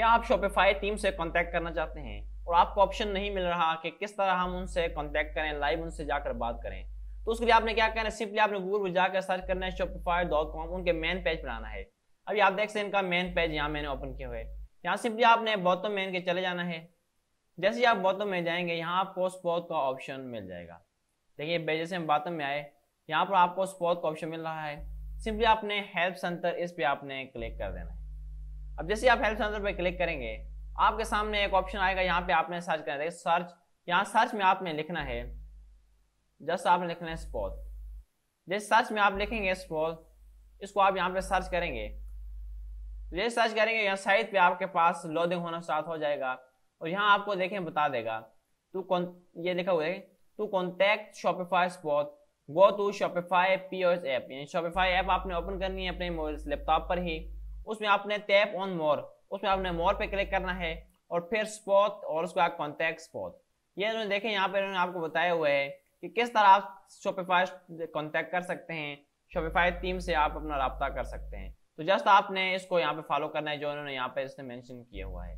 क्या आप Shopify team से कॉन्टैक्ट करना चाहते हैं और आपको ऑप्शन नहीं मिल रहा कि किस तरह हम उनसे कॉन्टैक्ट करें लाइव उनसे जाकर बात करें तो उसके लिए आपने क्या करना है सिंपली आपने गूगल पर जाकर सर्च करना है शॉपिफाई डॉट कॉम उनके मेन पेज पर आना है अभी आप देख सकते हैं इनका मेन पेज यहाँ मैंने ओपन किया हुआ है यहाँ सिंपली आपने बॉटम मेन के चले जाना है जैसे ही आप बॉटम में जाएंगे यहाँ आपको स्पॉट का ऑप्शन मिल जाएगा देखिए जैसे हम बॉटम में आए यहाँ पर आपको स्पॉट का ऑप्शन मिल रहा है सिंपली आपने हेल्प सेंटर इस पर आपने क्लिक कर देना है अब जैसे आप हेल्प सेंटर पर क्लिक करेंगे आपके सामने एक ऑप्शन आएगा यहाँ पे आपने सर्च करना है सर्च यहाँ सर्च में आपने लिखना है जस्ट आपने लिखना है स्पॉल जैसे सर्च में आप लिखेंगे स्पॉल इसको आप यहाँ पे सर्च करेंगे जैसे सर्च करेंगे यहाँ साइट पे आपके पास लोडिंग होना स्टार्ट हो जाएगा और यहाँ आपको देखें बता देगा टू कौन ये लिखा हुआ है to contact Shopify spot go to Shopify P O S app यानी शॉपिफाई ऐप आपने ओपन करनी है अपने मोबाइल लैपटॉप पर ही उसमें आपने टैप ऑन मोर उसमें आपने मोर पे क्लिक करना है और फिर स्पॉट और उसके बाद कॉन्टेक्ट स्पॉट ये इन्होंने देखें यहाँ पे आपको बताया हुआ है कि किस तरह आप शॉपिफाई कॉन्टैक्ट कर सकते हैं शॉपिफाई टीम से आप अपना रबता कर सकते हैं तो जस्ट आपने इसको यहाँ पे फॉलो करना है जो इन्होंने यहाँ पे इसने मेंशन किया हुआ है